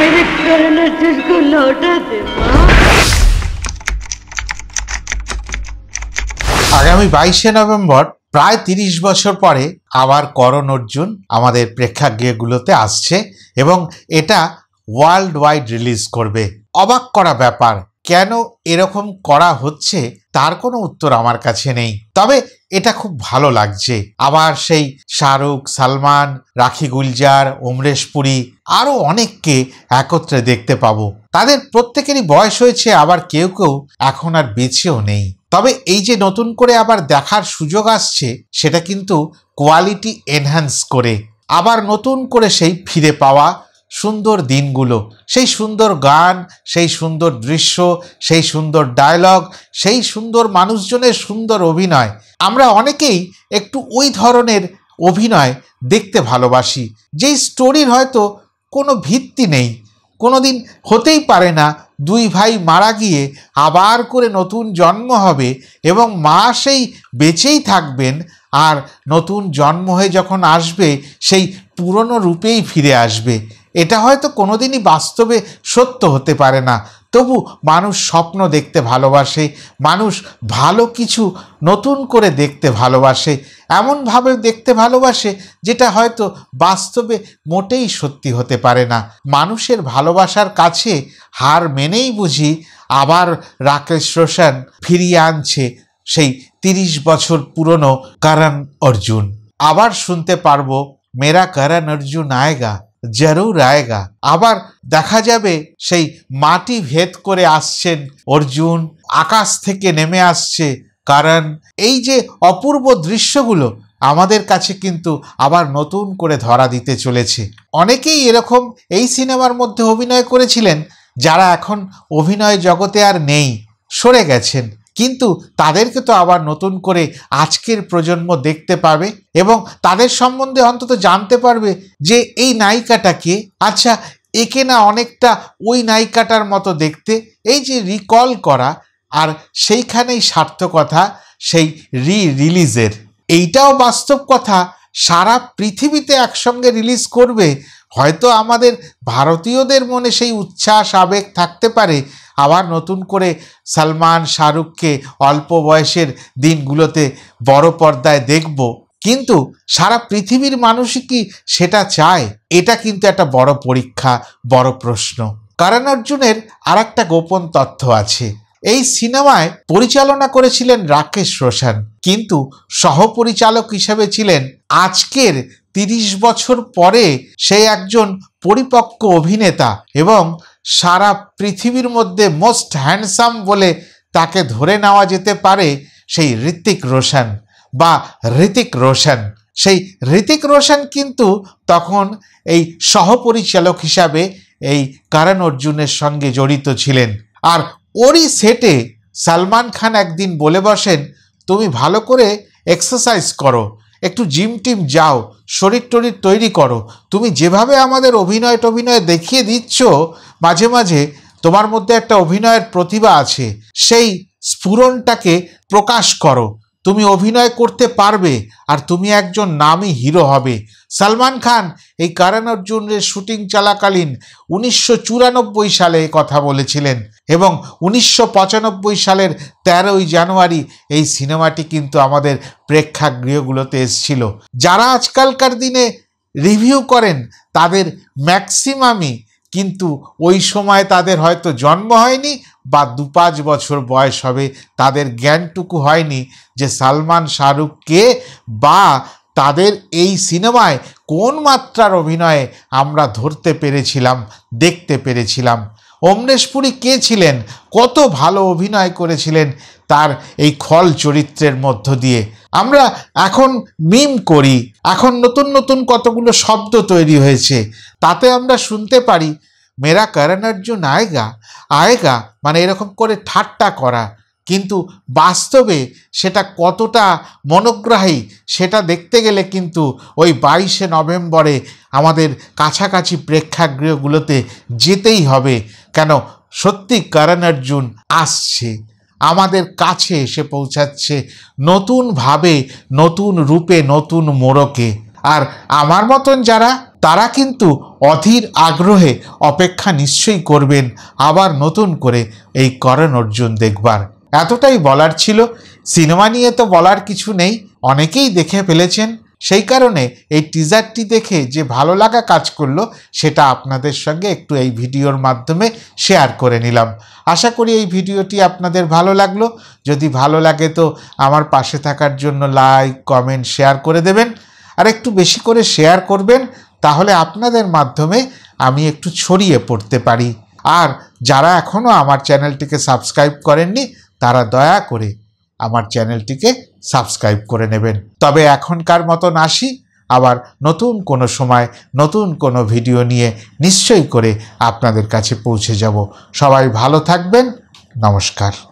मेरे पैरालिसिस को लौटा दे আগামী বাইশে নভেম্বর প্রায় তিরিশ বছর পরে আবার করণ অর্জুন আমাদের প্রেক্ষাগৃহগুলোতে আসছে এবং এটা ওয়ার্ল্ড ওয়াইড রিলিজ করবে অবাক করা ব্যাপার কেন এরকম করা হচ্ছে তার কোনো উত্তর আমার কাছে নেই তবে এটা খুব ভালো লাগছে আবার সেই শাহরুখ সালমান রাখি গুলজার অমরেশ পুরী আরও অনেককে একত্রে দেখতে পাবো তাদের প্রত্যেকেরই বয়স হয়েছে আবার কেউ কেউ এখন আর বেঁচেও নেই তবে এই যে নতুন করে আবার দেখার সুযোগ আসছে সেটা কিন্তু কোয়ালিটি এনহ্যান্স করে আবার নতুন করে সেই ফিরে পাওয়া সুন্দর দিনগুলো সেই সুন্দর গান সেই সুন্দর দৃশ্য সেই সুন্দর ডায়লগ সেই সুন্দর মানুষজনের সুন্দর অভিনয় আমরা অনেকেই একটু ওই ধরনের অভিনয় দেখতে ভালোবাসি যেই স্টোরির হয়তো কোনো ভিত্তি নেই কোনো দিন হতেই পারে না দুই ভাই মারা গিয়ে আবার করে নতুন জন্ম হবে এবং মা সেই বেঁচেই থাকবেন আর নতুন জন্ম হয়ে যখন আসবে সেই পুরনো রূপেই ফিরে আসবে এটা হয়তো কোনোদিনই বাস্তবে সত্য হতে পারে না তবু মানুষ স্বপ্ন দেখতে ভালোবাসে মানুষ ভালো কিছু নতুন করে দেখতে ভালোবাসে এমনভাবে দেখতে ভালোবাসে যেটা হয়তো বাস্তবে মোটেই সত্যি হতে পারে না মানুষের ভালোবাসার কাছে হার মেনেই বুঝি আবার রাকেশ রোশন ফিরিয়ে আনছে সেই তিরিশ বছর পুরনো কারণ অর্জুন আবার শুনতে পারবো মেরা করণ অর্জুন আয়গা জরুর আয়েগা আবার দেখা যাবে সেই মাটি ভেদ করে আসছেন অর্জুন আকাশ থেকে নেমে আসছে কারণ এই যে অপূর্ব দৃশ্যগুলো আমাদের কাছে কিন্তু আবার নতুন করে ধরা দিতে চলেছে অনেকেই এরকম এই সিনেমার মধ্যে অভিনয় করেছিলেন যারা এখন অভিনয় জগতে আর নেই সরে গেছেন কিন্তু তাদেরকে তো আবার নতুন করে আজকের প্রজন্ম দেখতে পাবে এবং তাদের সম্বন্ধে অন্তত জানতে পারবে যে এই নায়িকাটাকে আচ্ছা একে না অনেকটা ওই নায়িকাটার মতো দেখতে এই যে রিকল করা আর সেইখানেই সার্থকতা সেই রি রিলিজের এইটাও বাস্তব কথা সারা পৃথিবীতে একসঙ্গে রিলিজ করবে হয়তো আমাদের ভারতীয়দের মনে সেই উচ্ছ্বাস আবেগ থাকতে পারে আবার নতুন করে সালমান শাহরুখকে অল্প বয়সের দিনগুলোতে বড় পর্দায় দেখব কিন্তু সারা পৃথিবীর মানুষই কি সেটা চায় এটা কিন্তু একটা বড় পরীক্ষা বড় প্রশ্ন কারণ অর্জুনের আর একটা গোপন তথ্য আছে এই সিনেমায় পরিচালনা করেছিলেন রাকেশ রোশন কিন্তু সহপরিচালক হিসেবে ছিলেন আজকের তিরিশ বছর পরে সেই একজন পরিপক্ক অভিনেতা এবং সারা পৃথিবীর মধ্যে মোস্ট হ্যান্ডসাম বলে তাকে ধরে নেওয়া যেতে পারে সেই ঋত্বিক রোশন বা ঋতিক রোশন সেই ঋতিক রোশন কিন্তু তখন এই সহপরিচালক হিসাবে এই কারণ অর্জুনের সঙ্গে জড়িত ছিলেন আর ওরই সেটে সালমান খান একদিন বলে বসেন তুমি ভালো করে এক্সারসাইজ করো একটু জিম টিম যাও শরীর টরির তৈরি করো তুমি যেভাবে আমাদের অভিনয় টভিনয় দেখিয়ে দিচ্ছ মাঝে মাঝে তোমার মধ্যে একটা অভিনয়ের প্রতিভা আছে সেই স্ফুরনটাকে প্রকাশ করো তুমি অভিনয় করতে পারবে আর তুমি একজন নামই হিরো হবে সালমান খান এই কারণ অর্জুনের শুটিং চলাকালীন উনিশশো সালে কথা বলেছিলেন এবং উনিশশো সালের তেরোই জানুয়ারি এই সিনেমাটি কিন্তু আমাদের প্রেক্ষাগৃহগুলোতে এসছিল যারা আজকালকার দিনে রিভিউ করেন তাদের ম্যাক্সিমামই কিন্তু ওই সময় তাদের হয়তো জন্ম হয়নি বা দু পাঁচ বছর বয়স হবে তাদের জ্ঞানটুকু হয়নি যে সালমান শাহরুখকে বা তাদের এই সিনেমায় কোন মাত্রার অভিনয়ে আমরা ধরতে পেরেছিলাম দেখতে পেরেছিলাম অমরেশ পুরী কে ছিলেন কত ভালো অভিনয় করেছিলেন তার এই খল চরিত্রের মধ্য দিয়ে আমরা এখন মিম করি এখন নতুন নতুন কতগুলো শব্দ তৈরি হয়েছে তাতে আমরা শুনতে পারি মেরা করণ অর্জুন আয়গা আয়গা মানে এরকম করে ঠাট্টা করা কিন্তু বাস্তবে সেটা কতটা মনোগ্রাহী সেটা দেখতে গেলে কিন্তু ওই বাইশে নভেম্বরে আমাদের কাছাকাছি প্রেক্ষাগৃহগুলোতে যেতেই হবে কেন সত্যি করণ অর্জুন আসছে আমাদের কাছে এসে পৌঁছাচ্ছে নতুনভাবে নতুন রূপে নতুন মোড়কে আর আমার মতন যারা তারা কিন্তু অধীর আগ্রহে অপেক্ষা নিশ্চয়ই করবেন আবার নতুন করে এই করণ অর্জুন দেখবার এতটাই বলার ছিল সিনেমা নিয়ে তো বলার কিছু নেই অনেকেই দেখে ফেলেছেন সেই কারণে এই টিজারটি দেখে যে ভালো লাগা কাজ করলো সেটা আপনাদের সঙ্গে একটু এই ভিডিওর মাধ্যমে শেয়ার করে নিলাম আশা করি এই ভিডিওটি আপনাদের ভালো লাগলো যদি ভালো লাগে তো আমার পাশে থাকার জন্য লাইক কমেন্ট শেয়ার করে দেবেন আর একটু বেশি করে শেয়ার করবেন তাহলে আপনাদের মাধ্যমে আমি একটু ছড়িয়ে পড়তে পারি আর যারা এখনও আমার চ্যানেলটিকে সাবস্ক্রাইব করেননি তারা দয়া করে আমার চ্যানেলটিকে সাবস্ক্রাইব করে নেবেন তবে এখনকার মতন আসি আবার নতুন কোনো সময় নতুন কোনো ভিডিও নিয়ে নিশ্চয়ই করে আপনাদের কাছে পৌঁছে যাব সবাই ভালো থাকবেন নমস্কার